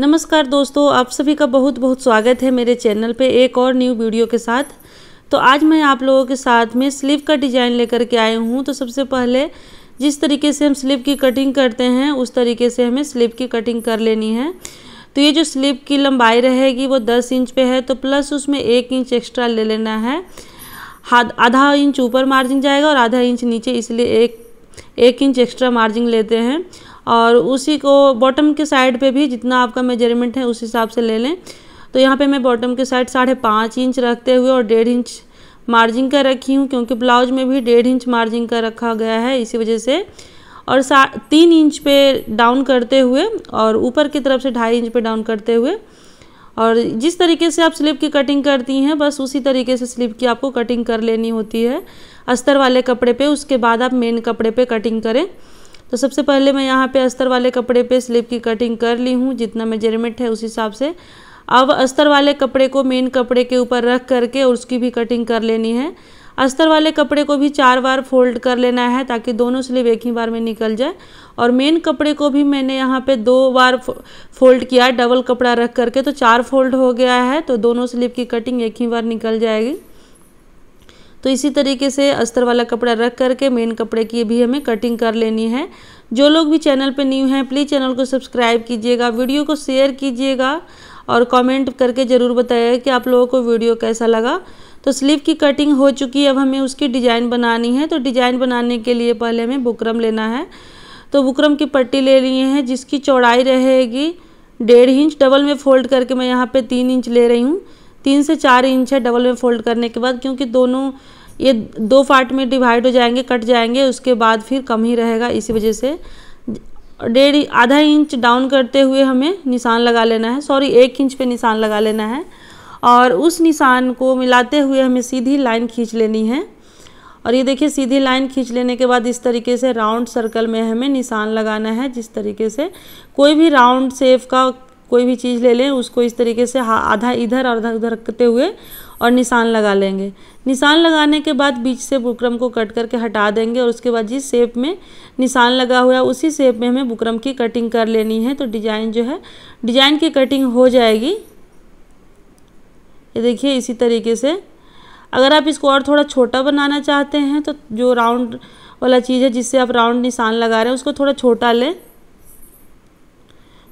नमस्कार दोस्तों आप सभी का बहुत बहुत स्वागत है मेरे चैनल पे एक और न्यू वीडियो के साथ तो आज मैं आप लोगों के साथ में स्लीव का डिज़ाइन लेकर के आई हूँ तो सबसे पहले जिस तरीके से हम स्लीव की कटिंग करते हैं उस तरीके से हमें स्लीव की कटिंग कर लेनी है तो ये जो स्लीव की लंबाई रहेगी वो दस इंच पे है तो प्लस उसमें एक इंच एक्स्ट्रा ले लेना है आधा इंच ऊपर मार्जिन जाएगा और आधा इंच नीचे इसलिए एक एक इंच एक्स्ट्रा मार्जिन लेते हैं और उसी को बॉटम के साइड पे भी जितना आपका मेजरमेंट है उस हिसाब से ले लें तो यहाँ पे मैं बॉटम के साइड साढ़े पाँच इंच रखते हुए और डेढ़ इंच मार्जिन का रखी हूँ क्योंकि ब्लाउज में भी डेढ़ इंच मार्जिन का रखा गया है इसी वजह से और सा तीन इंच पे डाउन करते हुए और ऊपर की तरफ से ढाई इंच पे डाउन करते हुए और जिस तरीके से आप स्लीप की कटिंग करती हैं बस उसी तरीके से स्लीप की आपको कटिंग कर लेनी होती है अस्तर वाले कपड़े पे उसके बाद आप मेन कपड़े पे कटिंग करें तो सबसे पहले मैं यहाँ पे अस्तर वाले कपड़े पे स्लीव की कटिंग कर ली हूँ जितना मेजरमेंट है उस हिसाब से अब अस्तर वाले कपड़े को मेन कपड़े के ऊपर रख करके और उसकी भी कटिंग कर लेनी है अस्तर वाले कपड़े को भी चार बार फोल्ड कर लेना है ताकि दोनों स्लीव एक ही बार में निकल जाए और मेन कपड़े को भी मैंने यहाँ पे दो बार फोल्ड किया डबल कपड़ा रख करके तो चार फोल्ड हो गया है तो दोनों स्लीव की कटिंग एक ही बार निकल जाएगी तो इसी तरीके से अस्तर वाला कपड़ा रख करके मेन कपड़े की भी हमें कटिंग कर लेनी है जो लोग भी चैनल पर न्यू हैं प्लीज़ चैनल को सब्सक्राइब कीजिएगा वीडियो को शेयर कीजिएगा और कमेंट करके ज़रूर बताइएगा कि आप लोगों को वीडियो कैसा लगा तो स्लीव की कटिंग हो चुकी है अब हमें उसकी डिज़ाइन बनानी है तो डिज़ाइन बनाने के लिए पहले हमें बुकरम लेना है तो बुकरम की पट्टी ले लिए हैं जिसकी चौड़ाई रहेगी डेढ़ इंच डबल में फोल्ड करके मैं यहाँ पर तीन इंच ले रही हूँ तीन से चार इंच है डबल में फोल्ड करने के बाद क्योंकि दोनों ये दो पार्ट में डिवाइड हो जाएंगे कट जाएंगे उसके बाद फिर कम ही रहेगा इसी वजह से डेढ़ आधा इंच डाउन करते हुए हमें निशान लगा लेना है सॉरी एक इंच पे निशान लगा लेना है और उस निशान को मिलाते हुए हमें सीधी लाइन खींच लेनी है और ये देखिए सीधी लाइन खींच लेने के बाद इस तरीके से राउंड सर्कल में हमें निशान लगाना है जिस तरीके से कोई भी राउंड सेफ का कोई भी चीज़ ले लें उसको इस तरीके से आधा इधर और आधा उधर रखते हुए और निशान लगा लेंगे निशान लगाने के बाद बीच से बुकरम को कट करके हटा देंगे और उसके बाद जिस शेप में निशान लगा हुआ है उसी शेप में हमें बुकरम की कटिंग कर लेनी है तो डिजाइन जो है डिजाइन की कटिंग हो जाएगी ये देखिए इसी तरीके से अगर आप इसको और थोड़ा छोटा बनाना चाहते हैं तो जो राउंड वाला चीज़ है जिससे आप राउंड निशान लगा रहे हैं उसको थोड़ा छोटा लें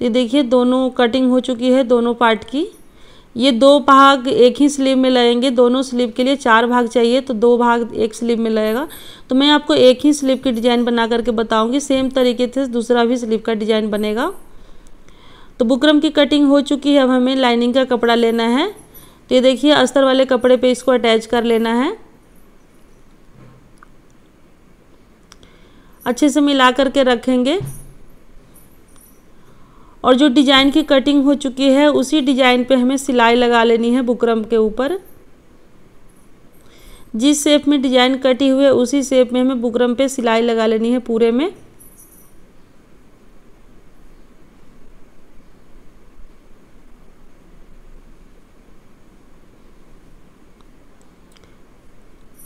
तो देखिए दोनों कटिंग हो चुकी है दोनों पार्ट की ये दो भाग एक ही स्लीव में लगेंगे दोनों स्लीव के लिए चार भाग चाहिए तो दो भाग एक स्लीव में लगेगा तो मैं आपको एक ही स्लीव की डिज़ाइन बना करके बताऊंगी सेम तरीके से दूसरा भी स्लीव का डिज़ाइन बनेगा तो बुकरम की कटिंग हो चुकी है अब हमें लाइनिंग का कपड़ा लेना है तो ये देखिए अस्तर वाले कपड़े पे इसको अटैच कर लेना है अच्छे से मिला करके रखेंगे और जो डिजाइन की कटिंग हो चुकी है उसी डिजाइन पे हमें सिलाई लगा लेनी है बुकरम के ऊपर जिस शेप में डिजाइन कटी हुई है उसी शेप में हमें बुकरम पे सिलाई लगा लेनी है पूरे में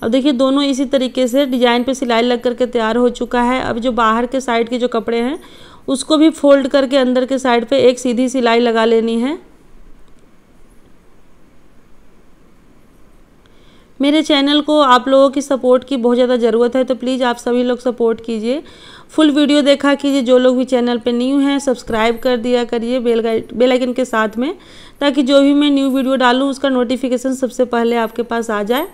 अब देखिए दोनों इसी तरीके से डिजाइन पे सिलाई लग करके तैयार हो चुका है अब जो बाहर के साइड के जो कपड़े हैं उसको भी फोल्ड करके अंदर के साइड पे एक सीधी सिलाई लगा लेनी है मेरे चैनल को आप लोगों की सपोर्ट की बहुत ज़्यादा ज़रूरत है तो प्लीज़ आप सभी लोग सपोर्ट कीजिए फुल वीडियो देखा कीजिए जो लोग भी चैनल पे न्यू हैं सब्सक्राइब कर दिया करिए बेल बेल आइकन के साथ में ताकि जो भी मैं न्यू वीडियो डालूँ उसका नोटिफिकेशन सबसे पहले आपके पास आ जाए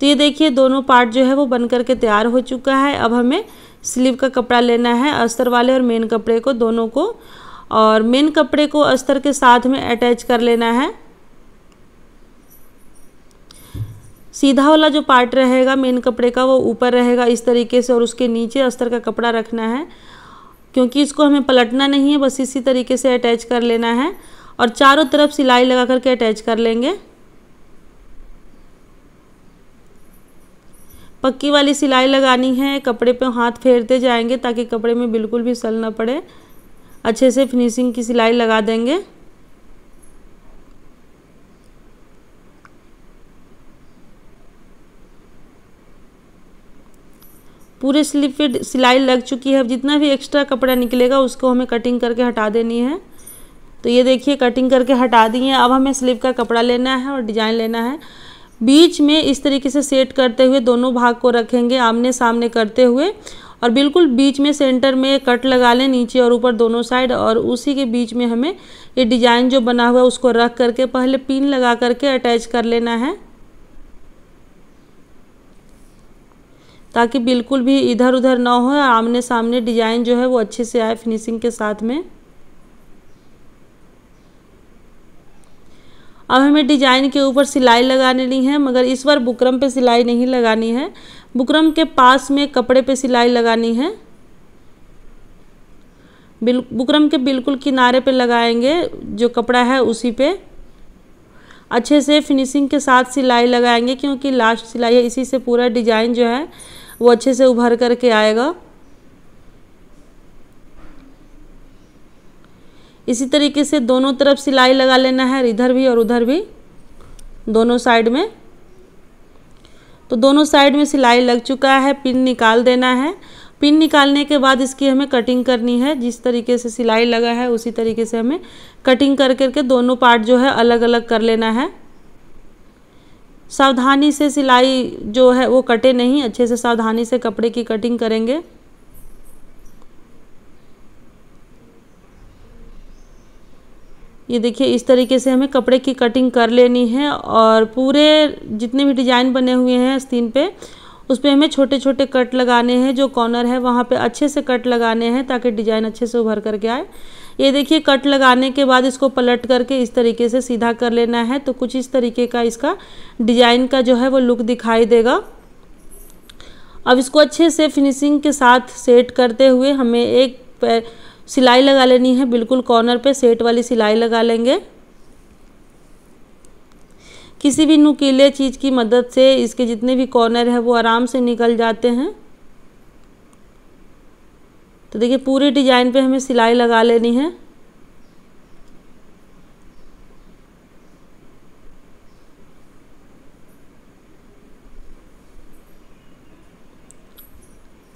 तो ये देखिए दोनों पार्ट जो है वो बन करके तैयार हो चुका है अब हमें स्लीव का कपड़ा लेना है अस्तर वाले और मेन कपड़े को दोनों को और मेन कपड़े को अस्तर के साथ में अटैच कर लेना है सीधा वाला जो पार्ट रहेगा मेन कपड़े का वो ऊपर रहेगा इस तरीके से और उसके नीचे अस्तर का कपड़ा रखना है क्योंकि इसको हमें पलटना नहीं है बस इसी तरीके से अटैच कर लेना है और चारों तरफ सिलाई लगा करके अटैच कर लेंगे पक्की वाली सिलाई लगानी है कपड़े पे हाथ फेरते जाएंगे ताकि कपड़े में बिल्कुल भी सल ना पड़े अच्छे से फिनिशिंग की सिलाई लगा देंगे पूरे स्लीप पे सिलाई लग चुकी है अब जितना भी एक्स्ट्रा कपड़ा निकलेगा उसको हमें कटिंग करके हटा देनी है तो ये देखिए कटिंग करके हटा दी है अब हमें स्लीव का कपड़ा लेना है और डिजाइन लेना है बीच में इस तरीके से सेट करते हुए दोनों भाग को रखेंगे आमने सामने करते हुए और बिल्कुल बीच में सेंटर में कट लगा लें नीचे और ऊपर दोनों साइड और उसी के बीच में हमें ये डिजाइन जो बना हुआ है उसको रख करके पहले पिन लगा करके अटैच कर लेना है ताकि बिल्कुल भी इधर उधर ना हो आमने सामने डिजाइन जो है वो अच्छे से आए फिनिशिंग के साथ में अब हमें डिजाइन के ऊपर सिलाई लगाने ली है मगर इस बार बुकरम पे सिलाई नहीं लगानी है बुकरम के पास में कपड़े पे सिलाई लगानी है बिल बुकरम के बिल्कुल किनारे पे लगाएंगे जो कपड़ा है उसी पे अच्छे से फिनिशिंग के साथ सिलाई लगाएंगे क्योंकि लास्ट सिलाई है इसी से पूरा डिजाइन जो है वो अच्छे से उभर करके आएगा इसी तरीके से दोनों तरफ सिलाई लगा लेना है इधर भी और उधर भी दोनों साइड में तो दोनों साइड में सिलाई लग चुका है पिन निकाल देना है पिन निकालने के बाद इसकी हमें कटिंग करनी है जिस तरीके से सिलाई लगा है उसी तरीके से हमें कटिंग कर करके दोनों पार्ट जो है अलग अलग कर लेना है सावधानी से सिलाई जो है वो कटे नहीं अच्छे से सावधानी से कपड़े की कटिंग करेंगे ये देखिए इस तरीके से हमें कपड़े की कटिंग कर लेनी है और पूरे जितने भी डिज़ाइन बने हुए हैं स्तीन पे उस पर हमें छोटे छोटे कट लगाने हैं जो कॉर्नर है वहाँ पे अच्छे से कट लगाने हैं ताकि डिज़ाइन अच्छे से उभर करके आए ये देखिए कट लगाने के बाद इसको पलट करके इस तरीके से सीधा कर लेना है तो कुछ इस तरीके का इसका डिज़ाइन का जो है वो लुक दिखाई देगा अब इसको अच्छे से फिनिशिंग के साथ सेट करते हुए हमें एक सिलाई लगा लेनी है बिल्कुल कॉर्नर पे सेट वाली सिलाई लगा लेंगे किसी भी नुकीले चीज़ की मदद से इसके जितने भी कॉर्नर है वो आराम से निकल जाते हैं तो देखिए पूरे डिजाइन पे हमें सिलाई लगा लेनी है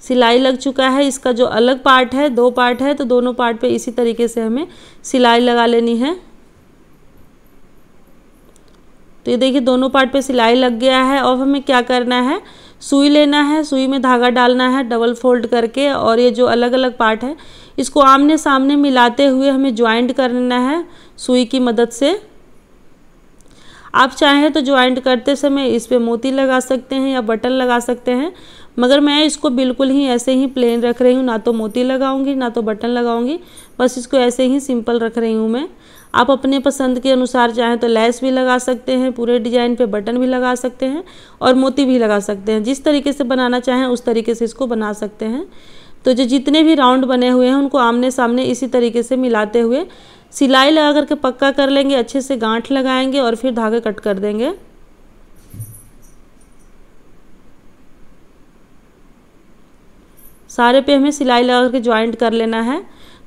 सिलाई लग चुका है इसका जो अलग पार्ट है दो पार्ट है तो दोनों पार्ट पे इसी तरीके से हमें सिलाई लगा लेनी है तो ये देखिए दोनों पार्ट पे सिलाई लग गया है अब हमें क्या करना है सुई लेना है सुई में धागा डालना है डबल फोल्ड करके और ये जो अलग अलग पार्ट है इसको आमने सामने मिलाते हुए हमें ज्वाइंट करना है सुई की मदद से आप चाहें तो ज्वाइंट करते समय इस पर मोती लगा सकते हैं या बटन लगा सकते हैं मगर मैं इसको बिल्कुल ही ऐसे ही प्लेन रख रही हूँ ना तो मोती लगाऊंगी ना तो बटन लगाऊंगी बस इसको ऐसे ही सिंपल रख रही हूँ मैं आप अपने पसंद के अनुसार चाहें तो लैस भी लगा सकते हैं पूरे डिजाइन पे बटन भी लगा सकते हैं और मोती भी लगा सकते हैं जिस तरीके से बनाना चाहें उस तरीके से इसको बना सकते हैं तो जो जितने भी राउंड बने हुए हैं उनको आमने सामने इसी तरीके से मिलाते हुए सिलाई लगा करके पक्का कर लेंगे अच्छे से गांठ लगाएंगे और फिर धागे कट कर देंगे सारे पे हमें सिलाई लगा के ज्वाइंट कर लेना है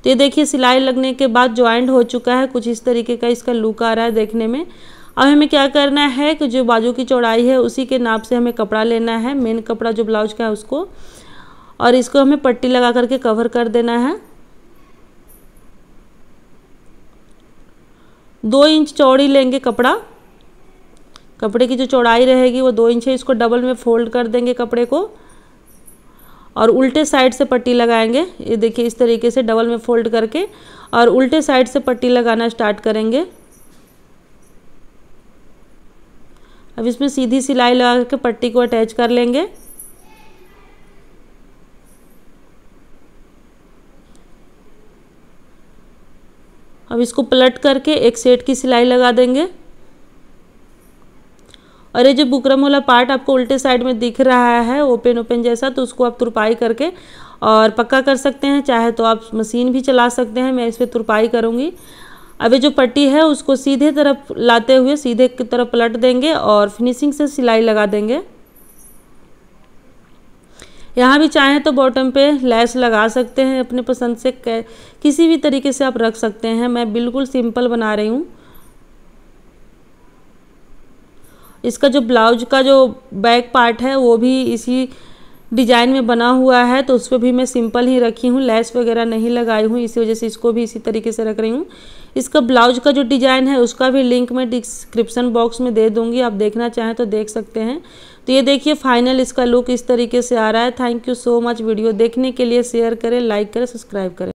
तो ये देखिए सिलाई लगने के बाद ज्वाइंट हो चुका है कुछ इस तरीके का इसका लुक आ रहा है देखने में अब हमें क्या करना है कि जो बाजू की चौड़ाई है उसी के नाप से हमें कपड़ा लेना है मेन कपड़ा जो ब्लाउज का है उसको और इसको हमें पट्टी लगा करके कवर कर देना है दो इंच चौड़ी लेंगे कपड़ा कपड़े की जो चौड़ाई रहेगी वो दो इंच है इसको डबल में फोल्ड कर देंगे कपड़े को और उल्टे साइड से पट्टी लगाएंगे ये देखिए इस तरीके से डबल में फोल्ड करके और उल्टे साइड से पट्टी लगाना स्टार्ट करेंगे अब इसमें सीधी सिलाई लगा के पट्टी को अटैच कर लेंगे अब इसको पलट करके एक सेट की सिलाई लगा देंगे और ये जो बुकरम वाला पार्ट आपको उल्टे साइड में दिख रहा है ओपन ओपन जैसा तो उसको आप तुरपाई करके और पक्का कर सकते हैं चाहे तो आप मशीन भी चला सकते हैं मैं इस पर तुरपाई करूँगी अब ये जो पट्टी है उसको सीधे तरफ लाते हुए सीधे की तरफ पलट देंगे और फिनिशिंग से सिलाई लगा देंगे यहाँ भी चाहें तो बॉटम पे लैस लगा सकते हैं अपने पसंद से किसी भी तरीके से आप रख सकते हैं मैं बिल्कुल सिंपल बना रही हूँ इसका जो ब्लाउज का जो बैक पार्ट है वो भी इसी डिजाइन में बना हुआ है तो उस पर भी मैं सिंपल ही रखी हूँ लेस वगैरह नहीं लगाई हूँ इसी वजह से इसको भी इसी तरीके से रख रही हूँ इसका ब्लाउज का जो डिज़ाइन है उसका भी लिंक मैं डिस्क्रिप्शन बॉक्स में दे दूँगी आप देखना चाहें तो देख सकते हैं तो ये देखिए फाइनल इसका लुक इस तरीके से आ रहा है thank you so much video देखने के लिए शेयर करें लाइक करें सब्सक्राइब करें